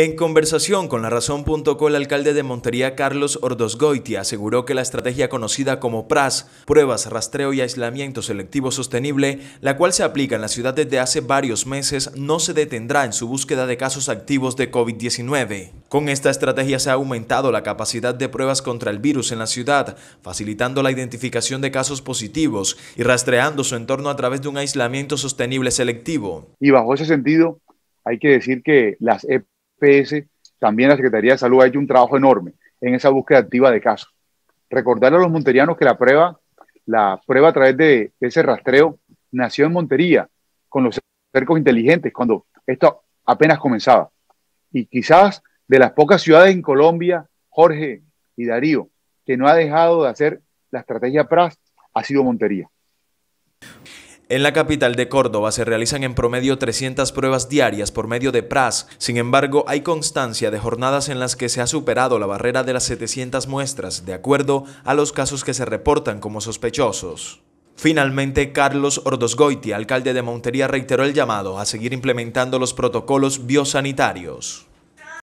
En conversación con la razón.co, el alcalde de Montería, Carlos Ordosgoiti, aseguró que la estrategia conocida como PRAS, pruebas, rastreo y aislamiento selectivo sostenible, la cual se aplica en la ciudad desde hace varios meses, no se detendrá en su búsqueda de casos activos de COVID-19. Con esta estrategia se ha aumentado la capacidad de pruebas contra el virus en la ciudad, facilitando la identificación de casos positivos y rastreando su entorno a través de un aislamiento sostenible selectivo. Y bajo ese sentido, hay que decir que las PS, también la Secretaría de Salud ha hecho un trabajo enorme en esa búsqueda activa de casos. Recordarle a los monterianos que la prueba, la prueba a través de ese rastreo nació en Montería con los cercos inteligentes cuando esto apenas comenzaba. Y quizás de las pocas ciudades en Colombia, Jorge y Darío, que no ha dejado de hacer la estrategia PRAS, ha sido Montería. En la capital de Córdoba se realizan en promedio 300 pruebas diarias por medio de PRAS. Sin embargo, hay constancia de jornadas en las que se ha superado la barrera de las 700 muestras, de acuerdo a los casos que se reportan como sospechosos. Finalmente, Carlos Ordosgoiti, alcalde de Montería, reiteró el llamado a seguir implementando los protocolos biosanitarios.